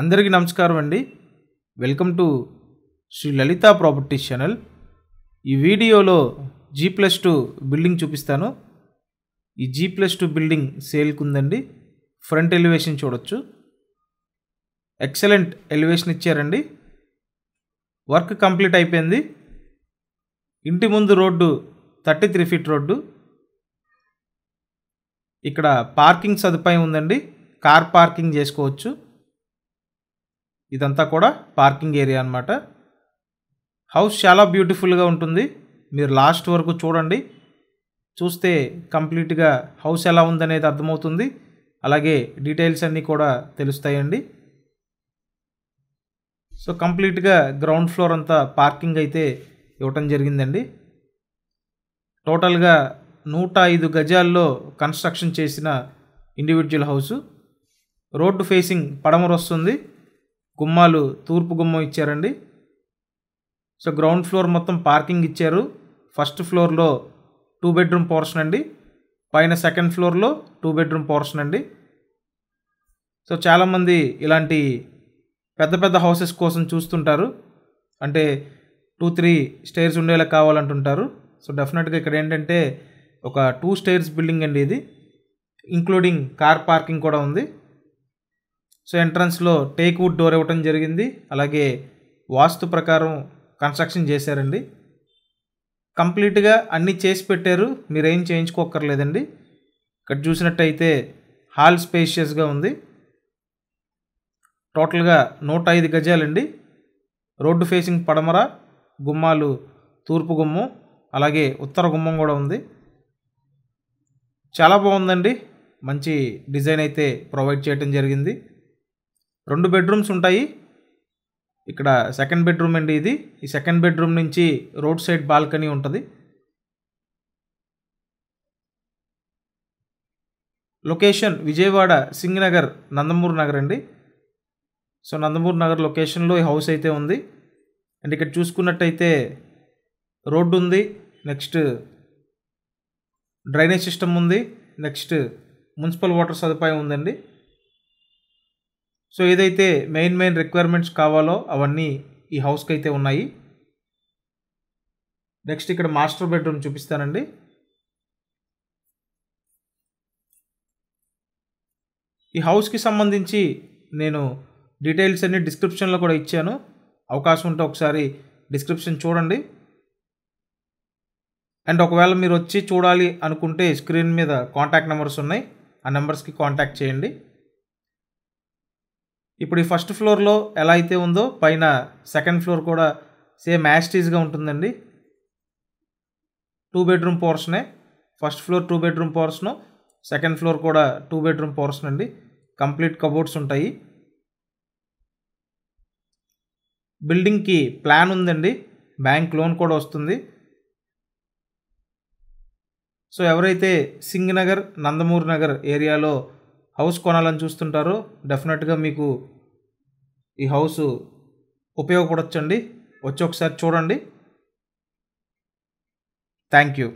అందరికీ నమస్కారం అండి welcome to Shri Lalitha properties channel ఈ వీడియోలో జీ ప్లస్ టూ బిల్డింగ్ చూపిస్తాను ఈ జీ ప్లస్ టూ బిల్డింగ్ సేల్కి ఉందండి ఫ్రంట్ ఎలివేషన్ చూడొచ్చు ఎక్సలెంట్ ఎలివేషన్ ఇచ్చారండి వర్క్ కంప్లీట్ అయిపోయింది ఇంటి ముందు road thirty three feet road ఇక్కడ పార్కింగ్ సదుపాయం ఉందండి కార్ పార్కింగ్ చేసుకోవచ్చు ఇదంతా కూడా పార్కింగ్ ఏరియా అనమాట హౌస్ చాలా బ్యూటిఫుల్గా ఉంటుంది మీరు లాస్ట్ వరకు చూడండి చూస్తే కంప్లీట్గా హౌస్ ఎలా ఉందనేది అర్థమవుతుంది అలాగే డీటెయిల్స్ అన్నీ కూడా తెలుస్తాయండి సో కంప్లీట్గా గ్రౌండ్ ఫ్లోర్ అంతా పార్కింగ్ అయితే ఇవ్వటం జరిగిందండి టోటల్గా నూట ఐదు గజాల్లో కన్స్ట్రక్షన్ చేసిన ఇండివిజువల్ హౌసు రోడ్డు ఫేసింగ్ పడమరొస్తుంది గుమ్మాలు తూర్పు గుమ్మం ఇచ్చారండి సో గ్రౌండ్ ఫ్లోర్ మొత్తం పార్కింగ్ ఇచ్చారు ఫస్ట్ ఫ్లోర్లో టూ బెడ్రూమ్ పోర్షన్ అండి పైన సెకండ్ ఫ్లోర్లో టూ బెడ్రూమ్ పోర్షన్ అండి సో చాలామంది ఇలాంటి పెద్ద పెద్ద హౌసెస్ కోసం చూస్తుంటారు అంటే టూ త్రీ స్టేర్స్ ఉండేలా కావాలంటుంటారు సో డెఫినెట్గా ఇక్కడ ఏంటంటే ఒక టూ స్టేర్స్ బిల్డింగ్ అండి ఇది ఇంక్లూడింగ్ కార్ పార్కింగ్ కూడా ఉంది సో ఎంట్రన్స్లో టేక్ వుడ్ డోర్ ఇవ్వటం జరిగింది అలాగే వాస్తు ప్రకారం కన్స్ట్రక్షన్ చేశారండి కంప్లీట్గా అన్నీ చేసి పెట్టారు మీరేం చేయించుకోక్కర్లేదండి ఇక్కడ చూసినట్టయితే హాల్ స్పేషియస్గా ఉంది టోటల్గా నూట ఐదు గజాలండి రోడ్డు ఫేసింగ్ పడమర గుమ్మాలు తూర్పు గుమ్మం అలాగే ఉత్తర గుమ్మం కూడా ఉంది చాలా బాగుందండి మంచి డిజైన్ అయితే ప్రొవైడ్ చేయటం జరిగింది రెండు బెడ్రూమ్స్ ఉంటాయి ఇక్కడ సెకండ్ బెడ్రూమ్ అండి ఇది ఈ సెకండ్ బెడ్రూమ్ నుంచి రోడ్ సైడ్ బాల్కనీ ఉంటుంది లొకేషన్ విజయవాడ సింగ్ నగర్ నందమూరు నగర్ అండి సో నందమూరు నగర్ లొకేషన్లో ఈ హౌస్ అయితే ఉంది అండ్ ఇక్కడ చూసుకున్నట్టయితే రోడ్డు ఉంది నెక్స్ట్ డ్రైనేజ్ సిస్టమ్ ఉంది నెక్స్ట్ మున్సిపల్ వాటర్ సదుపాయం ఉందండి సో ఏదైతే మెయిన్ మెయిన్ రిక్వైర్మెంట్స్ కావాలో అవన్నీ ఈ హౌస్కి అయితే ఉన్నాయి నెక్స్ట్ ఇక్కడ మాస్టర్ బెడ్రూమ్ చూపిస్తానండి ఈ హౌస్కి సంబంధించి నేను డీటెయిల్స్ అన్ని డిస్క్రిప్షన్లో కూడా ఇచ్చాను అవకాశం ఉంటే ఒకసారి డిస్క్రిప్షన్ చూడండి అండ్ ఒకవేళ మీరు వచ్చి చూడాలి అనుకుంటే స్క్రీన్ మీద కాంటాక్ట్ నెంబర్స్ ఉన్నాయి ఆ నెంబర్స్కి కాంటాక్ట్ చేయండి ఇప్పుడు ఈ ఫస్ట్ ఫ్లోర్లో ఎలా అయితే ఉందో పైన సెకండ్ ఫ్లోర్ కూడా సేమ్ యాస్టీజ్గా ఉంటుందండి టూ బెడ్రూమ్ పోర్షనే first floor two bedroom portion second floor కూడా టూ బెడ్రూమ్ పోర్షన్ అండి కంప్లీట్ కబోర్డ్స్ ఉంటాయి బిల్డింగ్కి ప్లాన్ ఉందండి బ్యాంక్ లోన్ కూడా వస్తుంది సో ఎవరైతే సింగ్ నగర్ నందమూరి నగర్ ఏరియాలో హౌస్ కొనాలని చూస్తుంటారో డెఫినెట్గా మీకు ఈ హౌస్ ఉపయోగపడచ్చండి వచ్చి ఒకసారి చూడండి థ్యాంక్ యూ